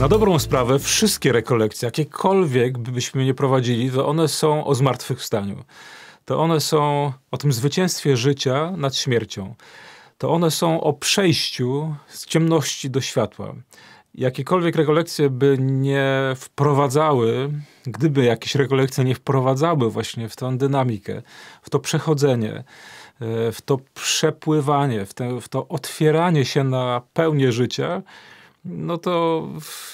Na dobrą sprawę, wszystkie rekolekcje, jakiekolwiek byśmy nie prowadzili, to one są o zmartwychwstaniu. To one są o tym zwycięstwie życia nad śmiercią. To one są o przejściu z ciemności do światła. Jakiekolwiek rekolekcje by nie wprowadzały, gdyby jakieś rekolekcje nie wprowadzały właśnie w tę dynamikę, w to przechodzenie, e, w to przepływanie, w, te, w to otwieranie się na pełnię życia, no to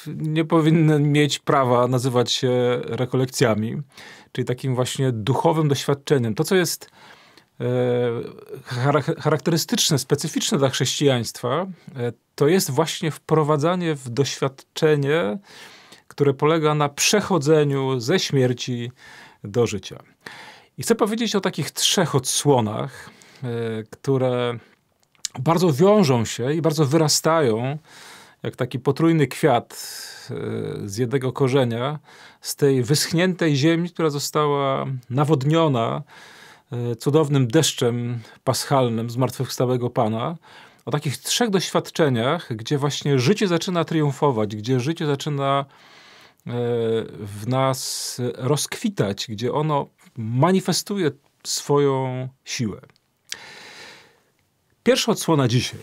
nie powinny mieć prawa nazywać się rekolekcjami, czyli takim właśnie duchowym doświadczeniem. To, co jest e, charakterystyczne, specyficzne dla chrześcijaństwa, e, to jest właśnie wprowadzanie w doświadczenie, które polega na przechodzeniu ze śmierci do życia. I chcę powiedzieć o takich trzech odsłonach, e, które bardzo wiążą się i bardzo wyrastają jak taki potrójny kwiat e, z jednego korzenia, z tej wyschniętej ziemi, która została nawodniona e, cudownym deszczem paschalnym zmartwychwstałego Pana, o takich trzech doświadczeniach, gdzie właśnie życie zaczyna triumfować, gdzie życie zaczyna e, w nas rozkwitać, gdzie ono manifestuje swoją siłę. Pierwsza odsłona dzisiaj.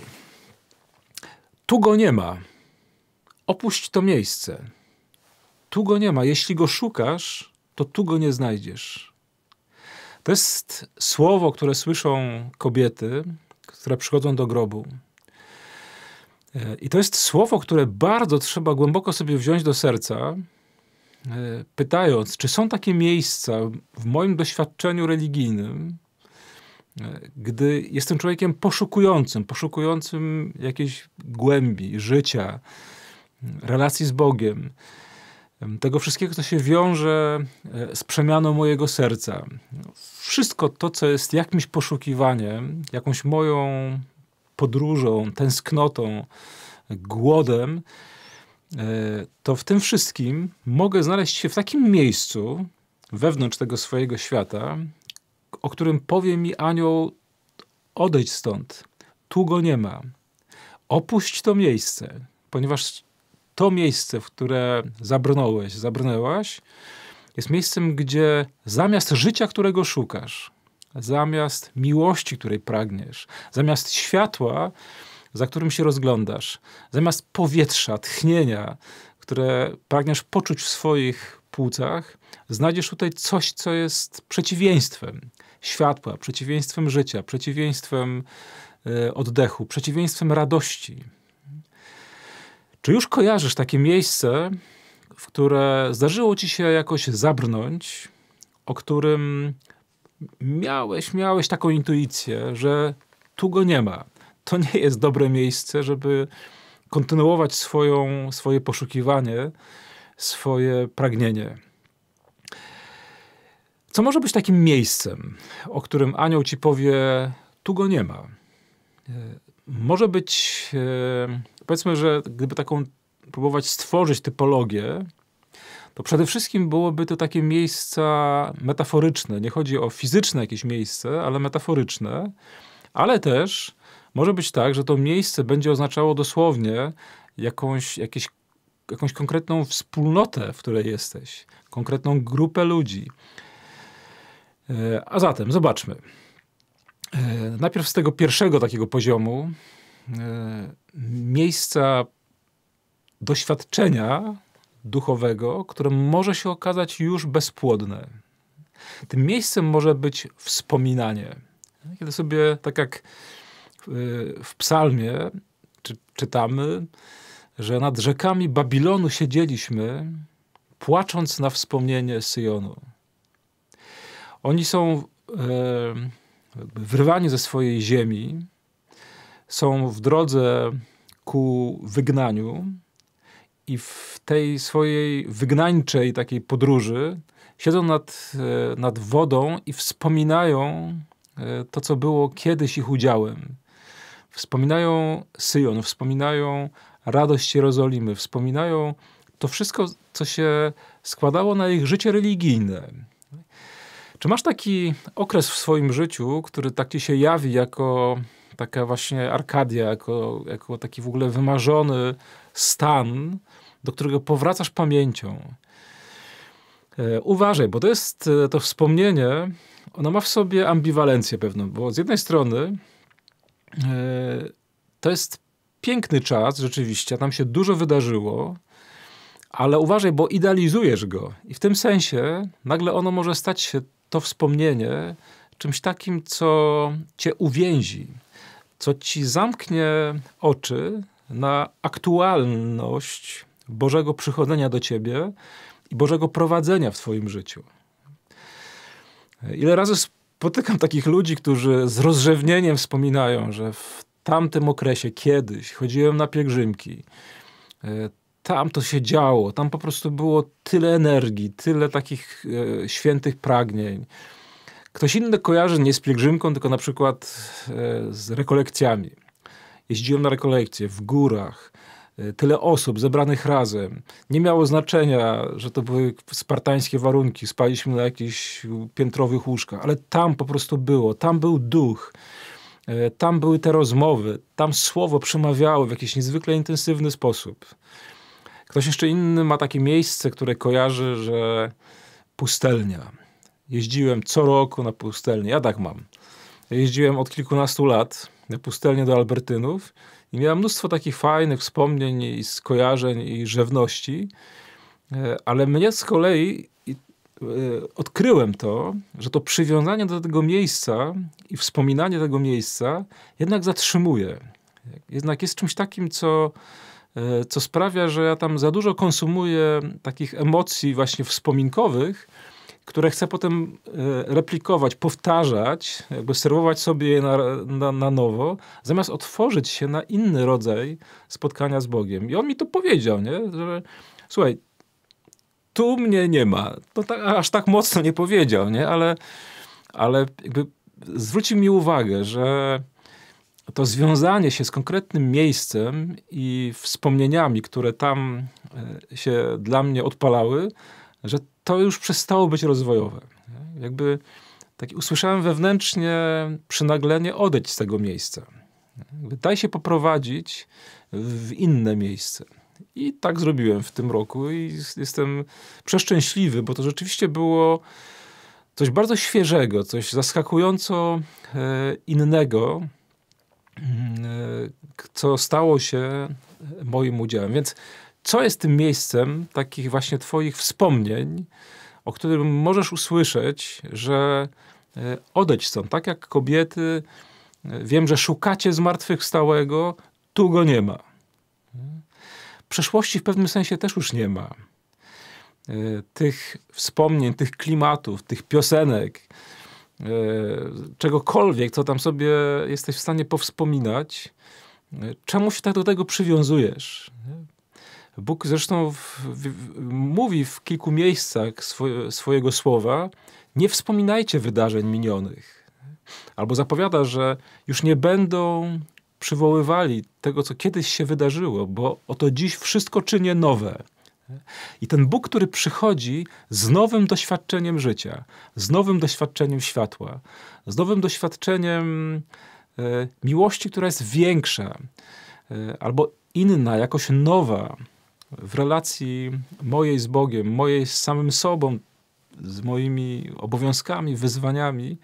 Tu go nie ma. Opuść to miejsce. Tu go nie ma. Jeśli go szukasz, to tu go nie znajdziesz. To jest słowo, które słyszą kobiety, które przychodzą do grobu. E, I to jest słowo, które bardzo trzeba głęboko sobie wziąć do serca, e, pytając, czy są takie miejsca w moim doświadczeniu religijnym, e, gdy jestem człowiekiem poszukującym, poszukującym jakiejś głębi życia, relacji z Bogiem, tego wszystkiego, co się wiąże e, z przemianą mojego serca. Wszystko to, co jest jakimś poszukiwaniem, jakąś moją podróżą, tęsknotą, głodem, e, to w tym wszystkim mogę znaleźć się w takim miejscu wewnątrz tego swojego świata, o którym powie mi anioł: odejdź stąd, tu go nie ma, opuść to miejsce, ponieważ to miejsce, w które zabrnąłeś, zabrnęłaś, jest miejscem, gdzie zamiast życia, którego szukasz, zamiast miłości, której pragniesz, zamiast światła, za którym się rozglądasz, zamiast powietrza, tchnienia, które pragniesz poczuć w swoich płucach, znajdziesz tutaj coś, co jest przeciwieństwem światła, przeciwieństwem życia, przeciwieństwem y, oddechu, przeciwieństwem radości. Czy już kojarzysz takie miejsce, w które zdarzyło ci się jakoś zabrnąć, o którym miałeś, miałeś taką intuicję, że tu go nie ma. To nie jest dobre miejsce, żeby kontynuować swoją, swoje poszukiwanie, swoje pragnienie. Co może być takim miejscem, o którym anioł ci powie, tu go nie ma? może być, e, powiedzmy, że gdyby taką próbować stworzyć typologię, to przede wszystkim byłoby to takie miejsca metaforyczne. Nie chodzi o fizyczne jakieś miejsce, ale metaforyczne. Ale też może być tak, że to miejsce będzie oznaczało dosłownie jakąś, jakieś, jakąś konkretną wspólnotę, w której jesteś, konkretną grupę ludzi. E, a zatem zobaczmy. E, najpierw z tego pierwszego takiego poziomu e, miejsca doświadczenia duchowego, które może się okazać już bezpłodne. Tym miejscem może być wspominanie. Kiedy sobie, tak jak e, w psalmie czy, czytamy, że nad rzekami Babilonu siedzieliśmy, płacząc na wspomnienie Syjonu. Oni są wyrwani ze swojej ziemi, są w drodze ku wygnaniu i w tej swojej wygnańczej takiej podróży siedzą nad, e, nad wodą i wspominają e, to, co było kiedyś ich udziałem. Wspominają Syjon, wspominają radość Jerozolimy, wspominają to wszystko, co się składało na ich życie religijne. Czy masz taki okres w swoim życiu, który tak ci się jawi jako taka właśnie Arkadia, jako, jako taki w ogóle wymarzony stan, do którego powracasz pamięcią? E, uważaj, bo to jest e, to wspomnienie, ono ma w sobie ambiwalencję pewną, bo z jednej strony e, to jest piękny czas, rzeczywiście, tam się dużo wydarzyło, ale uważaj, bo idealizujesz go i w tym sensie nagle ono może stać się to wspomnienie czymś takim, co cię uwięzi, co ci zamknie oczy na aktualność Bożego przychodzenia do ciebie i Bożego prowadzenia w twoim życiu. Ile razy spotykam takich ludzi, którzy z rozrzewnieniem wspominają, że w tamtym okresie kiedyś chodziłem na pielgrzymki, e, tam to się działo, tam po prostu było tyle energii, tyle takich e, świętych pragnień. Ktoś inny kojarzy nie z pielgrzymką, tylko na przykład e, z rekolekcjami. Jeździłem na rekolekcje w górach, e, tyle osób zebranych razem. Nie miało znaczenia, że to były spartańskie warunki, spaliśmy na jakichś piętrowych łóżkach, ale tam po prostu było, tam był duch. E, tam były te rozmowy, tam słowo przemawiało w jakiś niezwykle intensywny sposób. Ktoś jeszcze inny ma takie miejsce, które kojarzy, że pustelnia. Jeździłem co roku na pustelnię. Ja tak mam. jeździłem od kilkunastu lat na pustelnię do Albertynów i miałem mnóstwo takich fajnych wspomnień i skojarzeń i żewności. E, ale mnie z kolei e, odkryłem to, że to przywiązanie do tego miejsca i wspominanie tego miejsca jednak zatrzymuje. Jednak jest czymś takim, co E, co sprawia, że ja tam za dużo konsumuję takich emocji właśnie wspominkowych, które chcę potem e, replikować, powtarzać, jakby serwować sobie je na, na, na, nowo, zamiast otworzyć się na inny rodzaj spotkania z Bogiem. I on mi to powiedział, nie? że słuchaj, tu mnie nie ma. No tak, aż tak mocno nie powiedział, nie? ale, ale jakby zwrócił mi uwagę, że to związanie się z konkretnym miejscem i wspomnieniami, które tam e, się dla mnie odpalały, że to już przestało być rozwojowe. Jakby tak usłyszałem wewnętrznie przynaglenie odejść z tego miejsca. Jakby daj się poprowadzić w inne miejsce. I tak zrobiłem w tym roku i jestem przeszczęśliwy, bo to rzeczywiście było coś bardzo świeżego, coś zaskakująco e, innego. Mm, e, co stało się moim udziałem. Więc co jest tym miejscem takich właśnie Twoich wspomnień, o którym możesz usłyszeć, że e, odejdź stąd, tak jak kobiety, e, wiem, że szukacie zmartwychwstałego, tu go nie ma. Przeszłości w pewnym sensie też już nie ma. Tych wspomnień, tych klimatów, tych piosenek, E, czegokolwiek, co tam sobie jesteś w stanie powspominać, e, czemu się tak do tego przywiązujesz? Bóg zresztą w, w, mówi w kilku miejscach swo, swojego słowa: Nie wspominajcie wydarzeń minionych. Albo zapowiada, że już nie będą przywoływali tego, co kiedyś się wydarzyło, bo oto dziś wszystko czynię nowe. I ten Bóg, który przychodzi z nowym doświadczeniem życia, z nowym doświadczeniem światła, z nowym doświadczeniem e, miłości, która jest większa e, albo inna, jakoś nowa w relacji mojej z Bogiem, mojej z samym sobą, z moimi obowiązkami, wyzwaniami.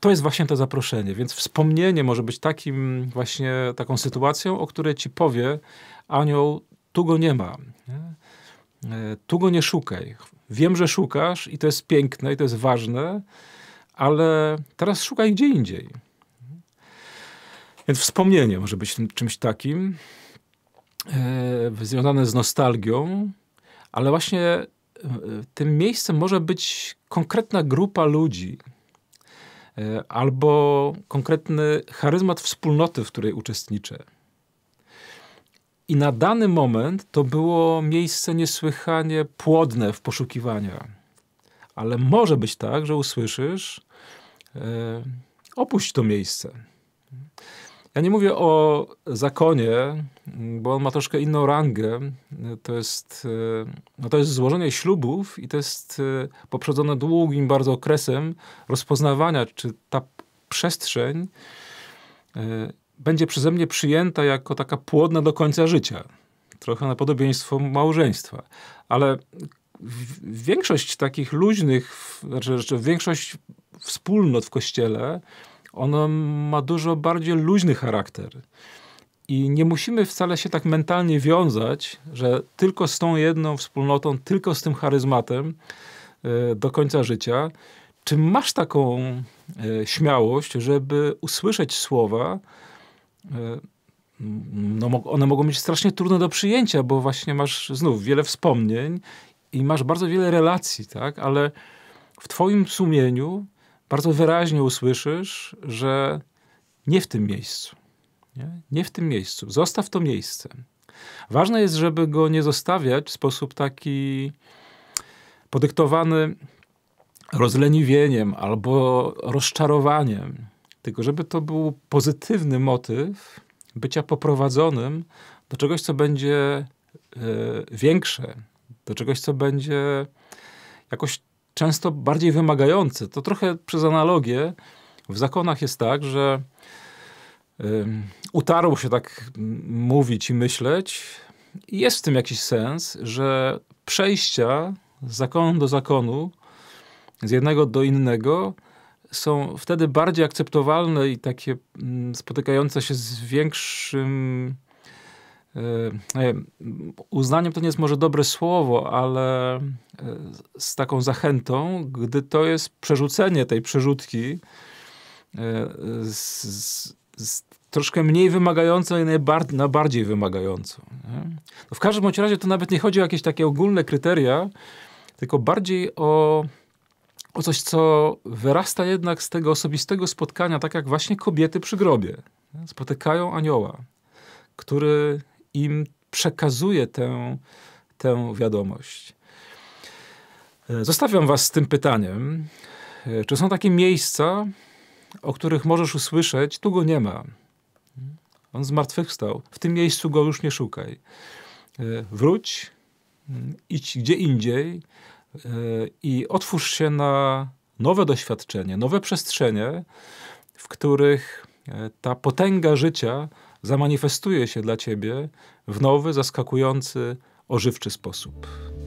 To jest właśnie to zaproszenie, więc wspomnienie może być takim właśnie taką sytuacją, o której ci powie anioł tu go nie ma. Nie? E, tu go nie szukaj. Wiem, że szukasz i to jest piękne i to jest ważne, ale teraz szukaj gdzie indziej. Więc wspomnienie może być czymś takim, e, związane z nostalgią, ale właśnie e, tym miejscem może być konkretna grupa ludzi albo konkretny charyzmat wspólnoty, w której uczestniczę. I na dany moment to było miejsce niesłychanie płodne w poszukiwania. Ale może być tak, że usłyszysz, e, opuść to miejsce. Ja nie mówię o zakonie, bo on ma troszkę inną rangę. To jest, e, no to jest złożenie ślubów i to jest e, poprzedzone długim bardzo okresem rozpoznawania, czy ta przestrzeń będzie przeze mnie przyjęta jako taka płodna do końca życia. Trochę na podobieństwo małżeństwa. Ale większość takich luźnych, znaczy większość wspólnot w kościele, ono ma dużo bardziej luźny charakter. I nie musimy wcale się tak mentalnie wiązać, że tylko z tą jedną wspólnotą, tylko z tym charyzmatem e, do końca życia. Czy masz taką e, śmiałość, żeby usłyszeć słowa, E, no, one mogą być strasznie trudne do przyjęcia, bo właśnie masz znów wiele wspomnień i masz bardzo wiele relacji, tak? Ale w twoim sumieniu bardzo wyraźnie usłyszysz, że nie w tym miejscu. Nie? nie w tym miejscu. Zostaw to miejsce. Ważne jest, żeby go nie zostawiać w sposób taki podyktowany rozleniwieniem albo rozczarowaniem tylko żeby to był pozytywny motyw bycia poprowadzonym do czegoś, co będzie y, większe, do czegoś, co będzie jakoś często bardziej wymagające. To trochę przez analogię w zakonach jest tak, że y, utarło się tak mówić i myśleć. I jest w tym jakiś sens, że przejścia z zakonu do zakonu, z jednego do innego, są wtedy bardziej akceptowalne i takie mm, spotykające się z większym e, e, uznaniem to nie jest może dobre słowo, ale e, z taką zachętą, gdy to jest przerzucenie tej przerzutki z, z, z troszkę mniej wymagającą i na bardziej wymagającą. No w każdym bądź razie to nawet nie chodzi o jakieś takie ogólne kryteria, tylko bardziej o o coś, co wyrasta jednak z tego osobistego spotkania, tak jak właśnie kobiety przy grobie. Spotykają anioła, który im przekazuje tę, tę wiadomość. E, zostawiam Was z tym pytaniem. E, czy są takie miejsca, o których możesz usłyszeć, tu go nie ma? On zmartwychwstał. W tym miejscu go już nie szukaj. E, wróć, mm, idź gdzie indziej, E, i otwórz się na nowe doświadczenie, nowe przestrzenie, w których e, ta potęga życia zamanifestuje się dla ciebie w nowy, zaskakujący, ożywczy sposób.